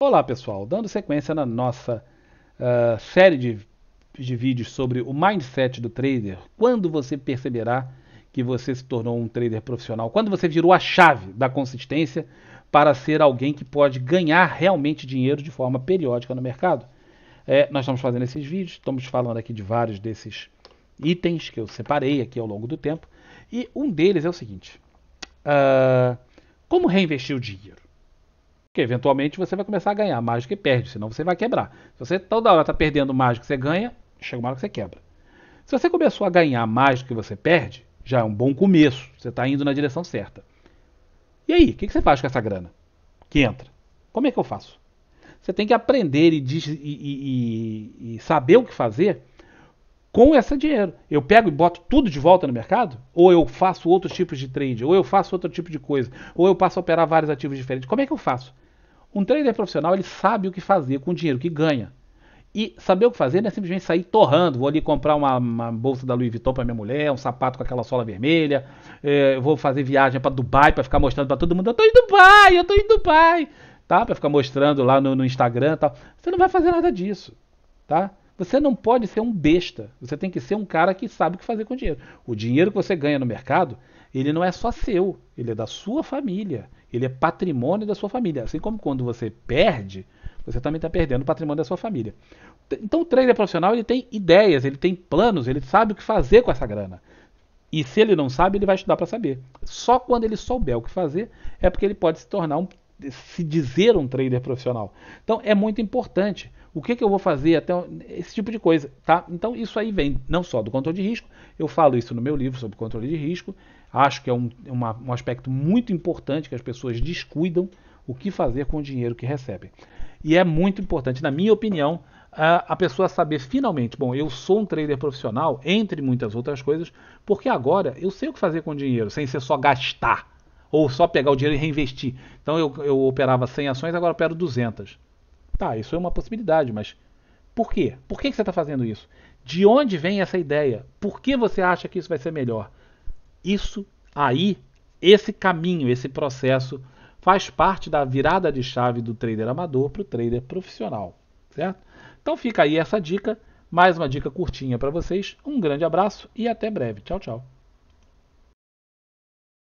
Olá pessoal, dando sequência na nossa uh, série de, de vídeos sobre o mindset do trader, quando você perceberá que você se tornou um trader profissional, quando você virou a chave da consistência para ser alguém que pode ganhar realmente dinheiro de forma periódica no mercado. É, nós estamos fazendo esses vídeos, estamos falando aqui de vários desses itens que eu separei aqui ao longo do tempo, e um deles é o seguinte: uh, como reinvestir o dinheiro? Porque eventualmente você vai começar a ganhar mágica e perde, senão você vai quebrar. Se você toda hora está perdendo mágica que você ganha, chega uma hora que você quebra. Se você começou a ganhar mágica que você perde, já é um bom começo, você está indo na direção certa. E aí, o que, que, você faz com essa grana que entra? Como é que eu faço? Você tem que aprender e, e, e, e saber o que fazer com esse dinheiro. Eu pego e boto tudo de volta no mercado? Ou eu faço outros tipos de trade? Ou eu faço outro tipo de coisa? Ou eu passo a operar vários ativos diferentes? Como é que eu faço? Um trader profissional ele sabe o que fazer com o dinheiro que ganha. E saber o que fazer não é simplesmente sair torrando. Vou ali comprar uma, uma bolsa da Louis Vuitton para minha mulher, um sapato com aquela sola vermelha. É, vou fazer viagem para Dubai para ficar mostrando para todo mundo: eu tô em Dubai, eu tô em Dubai. Tá? Para ficar mostrando lá no, no Instagram tal. Você não vai fazer nada disso. Tá? Você não pode ser um besta. Você tem que ser um cara que sabe o que fazer com o dinheiro. O dinheiro que você ganha no mercado ele não é só seu, ele é da sua família, ele é patrimônio da sua família. Assim como quando você perde, você também está perdendo o patrimônio da sua família. Então o trader profissional ele tem ideias, ele tem planos, ele sabe o que fazer com essa grana. E se ele não sabe, ele vai estudar para saber. Só quando ele souber o que fazer é porque ele pode se tornar um se dizer um trader profissional. Então é muito importante. O que, que eu vou fazer até esse tipo de coisa, tá? Então isso aí vem não só do controle de risco, eu falo isso no meu livro sobre controle de risco, Acho que é um, uma, um aspecto muito importante que as pessoas descuidam o que fazer com o dinheiro que recebem. E é muito importante, na minha opinião, a pessoa saber finalmente, bom, eu sou um trader profissional, entre muitas outras coisas, porque agora eu sei o que fazer com o dinheiro, sem ser só gastar ou só pegar o dinheiro e reinvestir. Então eu, eu operava 100 ações, agora opero 200. Tá, isso é uma possibilidade, mas por quê? Por que, que você está fazendo isso? De onde vem essa ideia? Por que você acha que isso vai ser melhor? Isso aí, esse caminho, esse processo faz parte da virada de chave do trader amador para o trader profissional, certo? Então fica aí essa dica, mais uma dica curtinha para vocês. Um grande abraço e até breve. Tchau, tchau.